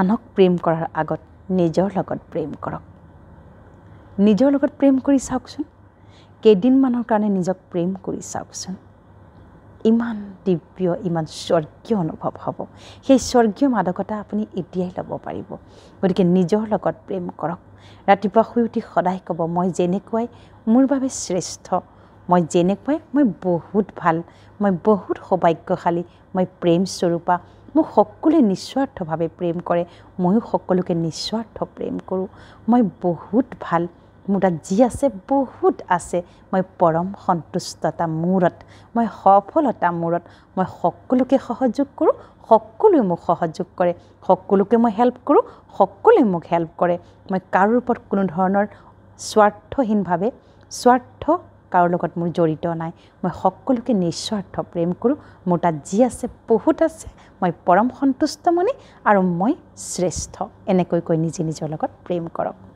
আনক প্ৰেম কৰাৰ আগত নিজৰ লগত প্ৰেম কৰক নিজৰ লগত প্ৰেম কৰি চাওকচোন কেইদিনমানৰ কাৰণে নিজক প্ৰেম কৰি চাওকচোন ইমান দিব্য ইমান স্বৰ্গীয় অনুভৱ হ'ব সেই স্বৰ্গীয় মাদকতা আপুনি এতিয়াই ল'ব পাৰিব গতিকে নিজৰ লগত প্ৰেম কৰক ৰাতিপুৱা শুই উঠি সদায় ক'ব মই যেনেকুৱাই মোৰ বাবে শ্ৰেষ্ঠ মই যেনেকুৱাই মই বহুত ভাল মই বহুত সৌভাগ্যশালী মই প্ৰেমস্বৰূপা মোক সকলোৱে নিস্বাৰ্থভাৱে প্ৰেম কৰে ময়ো সকলোকে নিস্বাৰ্থ প্ৰেম কৰোঁ মই বহুত ভাল মোৰ তাত যি আছে বহুত আছে মই পৰম সন্তুষ্টতা মূৰত মই সফলতা মূৰত মই সকলোকে সহযোগ কৰোঁ সকলোৱে মোক সহযোগ কৰে সকলোকে মই হেল্প কৰোঁ সকলোৱে মোক হেল্প কৰে মই কাৰো ওপৰত কোনো ধৰণৰ স্বাৰ্থহীনভাৱে স্বাৰ্থ কাৰো লগত মোৰ জড়িত নাই মই সকলোকে নিঃস্বাৰ্থ প্ৰেম কৰোঁ মোৰ তাত যি আছে বহুত আছে মই পৰম সন্তুষ্টমণি আৰু মই শ্ৰেষ্ঠ এনেকৈ কৈ নিজে নিজৰ লগত প্ৰেম কৰক